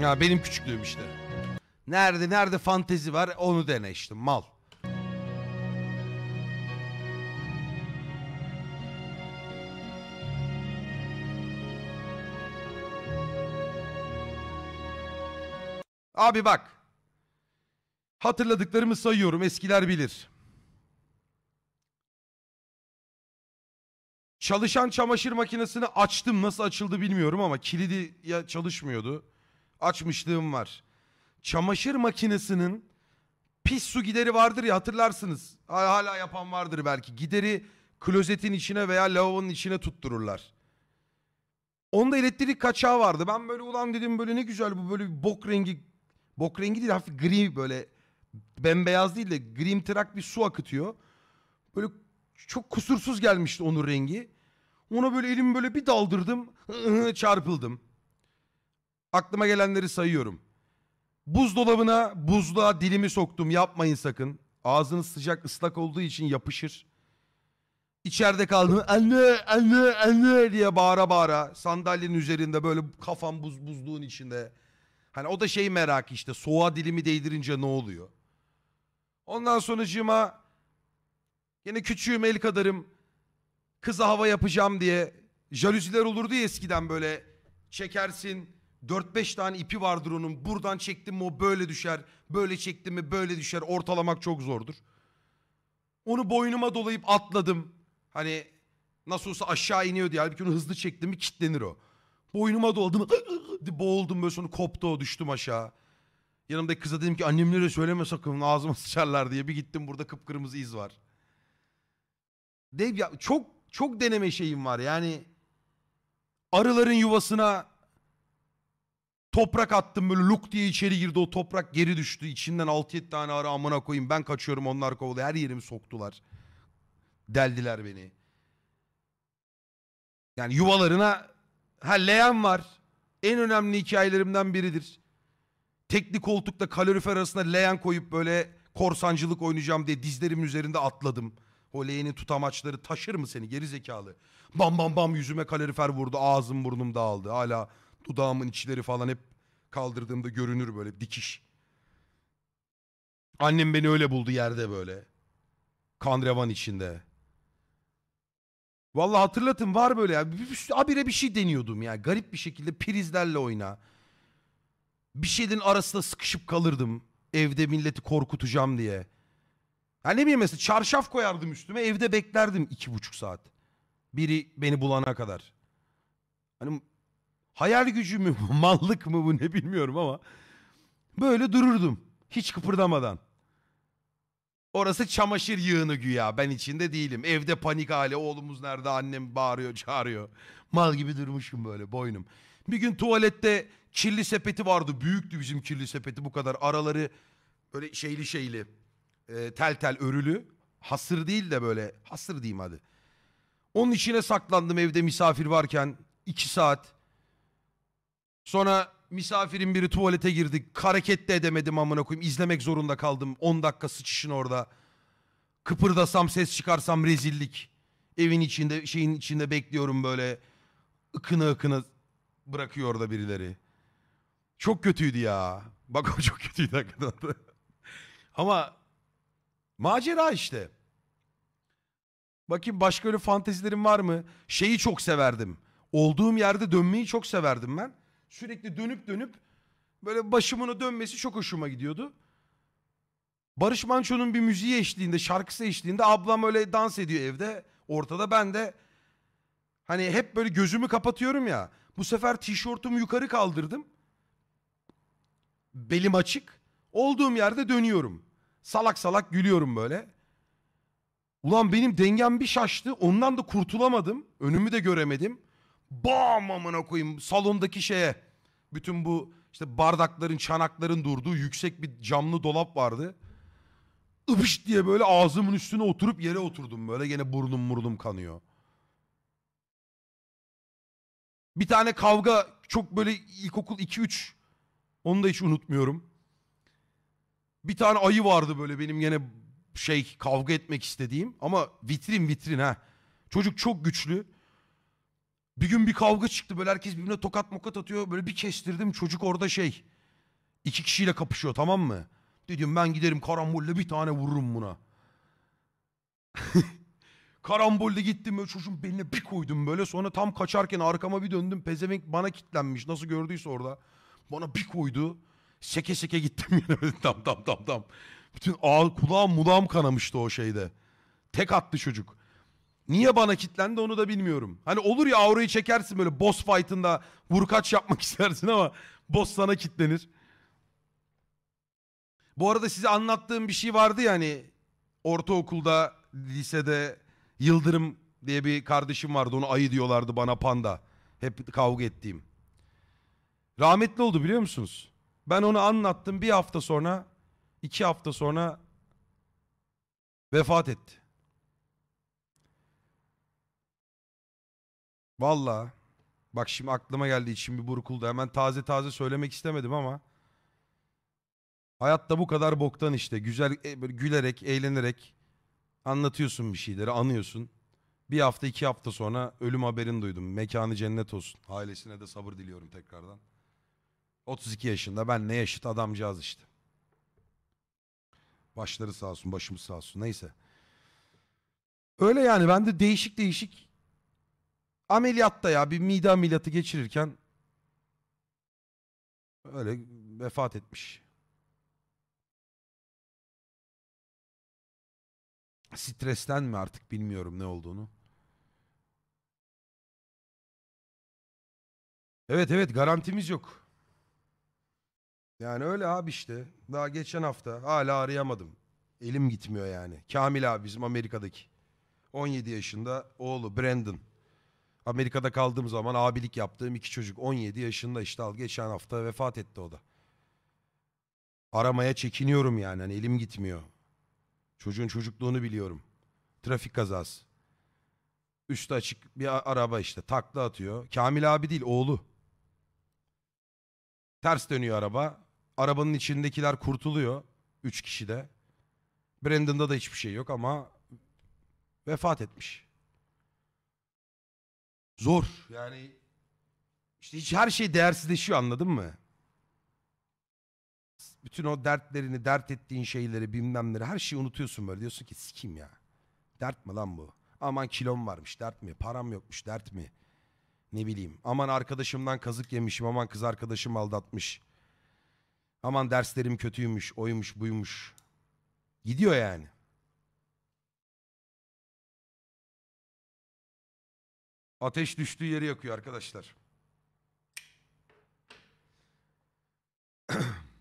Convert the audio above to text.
Ya benim küçüklüğüm işte. Nerede nerede fantezi var onu dene işte mal. Abi bak. Hatırladıklarımı sayıyorum. Eskiler bilir. Çalışan çamaşır makinesini açtım. Nasıl açıldı bilmiyorum ama kilidi ya çalışmıyordu açmışlığım var. Çamaşır makinesinin pis su gideri vardır ya hatırlarsınız. Hala yapan vardır belki. Gideri klozetin içine veya lavabonun içine tuttururlar. Onda elektrik kaçağı vardı. Ben böyle ulan dedim böyle ne güzel bu böyle bir bok rengi. Bok rengi değil hafif gri böyle bembeyaz değil de grimtırak bir su akıtıyor. Böyle çok kusursuz gelmişti onun rengi. Ona böyle elimi böyle bir daldırdım. çarpıldım. Aklıma gelenleri sayıyorum. Buzdolabına buzluğa dilimi soktum yapmayın sakın. Ağzınız sıcak ıslak olduğu için yapışır. İçeride kaldım anne anne anne diye bağıra bağıra sandalyenin üzerinde böyle kafam buz buzluğun içinde. Hani o da şey merak işte soğuğa dilimi değdirince ne oluyor? Ondan sonucuma yine küçüğüm el kadarım kıza hava yapacağım diye jalüziler olurdu ya eskiden böyle çekersin 4-5 tane ipi vardır onun. Buradan çektim mi o böyle düşer. Böyle çektim mi böyle düşer. Ortalamak çok zordur. Onu boynuma dolayıp atladım. Hani nasıl olsa aşağı iniyor diye. Halbuki onu hızlı çektim mi kitlenir o. Boynuma doladım. Boğuldum böyle sonra koptu o düştüm aşağı. Yanımdaki kıza dedim ki annemlere söyleme sakın ağzıma sıçarlar diye. Bir gittim burada kıpkırmızı iz var. Dev ya çok çok deneme şeyim var yani. Arıların yuvasına Toprak attım böyle luk diye içeri girdi o toprak geri düştü. İçinden 6-7 tane ara amına koyayım ben kaçıyorum onlar kovalıyor. Her yerimi soktular. Deldiler beni. Yani yuvalarına ha leğen var. En önemli hikayelerimden biridir. teknik koltukta kalorifer arasında leğen koyup böyle korsancılık oynayacağım diye dizlerim üzerinde atladım. O leğenin tutamaçları taşır mı seni geri zekalı? Bam bam bam yüzüme kalorifer vurdu ağzım burnum dağıldı. Hala dudağımın içleri falan hep kaldırdığımda görünür böyle dikiş. Annem beni öyle buldu yerde böyle. Kan içinde. Vallahi hatırlatın var böyle ya. Abire bir şey deniyordum ya. Garip bir şekilde prizlerle oyna. Bir şeyin arasında sıkışıp kalırdım. Evde milleti korkutacağım diye. Ha ne bileyim mesela çarşaf koyardım üstüme evde beklerdim iki buçuk saat. Biri beni bulana kadar. Hani Hayal gücü mü, mallık mı bu ne bilmiyorum ama böyle dururdum hiç kıpırdamadan. Orası çamaşır yığını güya. Ben içinde değilim. Evde panik hali. Oğlumuz nerede? Annem bağırıyor, çağırıyor. Mal gibi durmuşum böyle boynum. Bir gün tuvalette kirli sepeti vardı. Büyüktü bizim kirli sepeti bu kadar. Araları böyle şeyli şeyli. E, tel tel örülü. Hasır değil de böyle. Hasır diyeyim hadi. Onun içine saklandım evde misafir varken. iki saat. Sonra misafirin biri tuvalete girdi. Hareket de edemedim amına koyayım. İzlemek zorunda kaldım. 10 dakika sıçışın orada. Kıpırdasam ses çıkarsam rezillik. Evin içinde şeyin içinde bekliyorum böyle. Ikını ıkını bırakıyor orada birileri. Çok kötüydü ya. Bak o çok kötüydü hakikaten. Ama macera işte. Bakayım başka öyle fantezilerim var mı? Şeyi çok severdim. Olduğum yerde dönmeyi çok severdim ben. Sürekli dönüp dönüp böyle başımın dönmesi çok hoşuma gidiyordu. Barış Manço'nun bir müziği eşliğinde, şarkısı eşliğinde ablam öyle dans ediyor evde. Ortada ben de hani hep böyle gözümü kapatıyorum ya. Bu sefer tişörtümü yukarı kaldırdım. Belim açık. Olduğum yerde dönüyorum. Salak salak gülüyorum böyle. Ulan benim dengem bir şaştı. Ondan da kurtulamadım. Önümü de göremedim bam amına koyayım salondaki şeye. Bütün bu işte bardakların, çanakların durduğu yüksek bir camlı dolap vardı. Ibış diye böyle ağzımın üstüne oturup yere oturdum böyle gene burnum murdum kanıyor. Bir tane kavga çok böyle ilkokul 2-3 onu da hiç unutmuyorum. Bir tane ayı vardı böyle benim gene şey kavga etmek istediğim ama vitrin vitrin ha. Çocuk çok güçlü. Bir gün bir kavga çıktı böyle herkes birbirine tokat mokat atıyor. Böyle bir kestirdim çocuk orada şey. iki kişiyle kapışıyor tamam mı? Dedim ben giderim karambolle bir tane vururum buna. karambolle gittim böyle çocuğun beline bir koydum böyle. Sonra tam kaçarken arkama bir döndüm. Pezevenk bana kitlenmiş nasıl gördüyse orada. Bana bir koydu. Seke seke gittim yine tam tam tam tam. Bütün ağ, kulağım mulağım kanamıştı o şeyde. Tek attı çocuk. Niye bana kitlendi onu da bilmiyorum. Hani olur ya aurayı çekersin böyle boss fight'ında vurkaç yapmak istersin ama boss sana kitlenir. Bu arada size anlattığım bir şey vardı ya hani ortaokulda, lisede Yıldırım diye bir kardeşim vardı. Onu ayı diyorlardı bana panda. Hep kavga ettiğim. Rahmetli oldu biliyor musunuz? Ben onu anlattım bir hafta sonra, iki hafta sonra vefat etti. Valla. Bak şimdi aklıma geldi için bir burkuldu. Hemen taze taze söylemek istemedim ama. Hayatta bu kadar boktan işte. Güzel e, böyle gülerek, eğlenerek anlatıyorsun bir şeyleri, anıyorsun. Bir hafta iki hafta sonra ölüm haberini duydum. Mekanı cennet olsun. Ailesine de sabır diliyorum tekrardan. 32 yaşında ben ne yaşıt adamcağız işte. Başları sağ olsun, başımız sağ olsun. Neyse. Öyle yani ben de değişik değişik ameliyatta ya bir mide ameliyatı geçirirken öyle vefat etmiş. Stresten mi artık bilmiyorum ne olduğunu. Evet evet garantimiz yok. Yani öyle abi işte. Daha geçen hafta hala arayamadım. Elim gitmiyor yani. Kamil abi bizim Amerika'daki. 17 yaşında oğlu Brandon. Amerika'da kaldığım zaman abilik yaptığım iki çocuk 17 yaşında işte al geçen hafta vefat etti o da. Aramaya çekiniyorum yani hani elim gitmiyor. Çocuğun çocukluğunu biliyorum. Trafik kazası. Üstü açık bir araba işte takla atıyor. Kamil abi değil oğlu. Ters dönüyor araba. Arabanın içindekiler kurtuluyor. Üç kişi de. Brandon'da da hiçbir şey yok ama vefat etmiş. Zor yani işte hiç her şey değersizleşiyor anladın mı? Bütün o dertlerini, dert ettiğin şeyleri, bilmemleri her şeyi unutuyorsun böyle. Diyorsun ki sikim ya. Dert mi lan bu? Aman kilom varmış dert mi? Param yokmuş dert mi? Ne bileyim. Aman arkadaşımdan kazık yemişim. Aman kız arkadaşım aldatmış. Aman derslerim kötüymüş, oymuş, buymuş. Gidiyor yani. Ateş düştüğü yeri yakıyor arkadaşlar.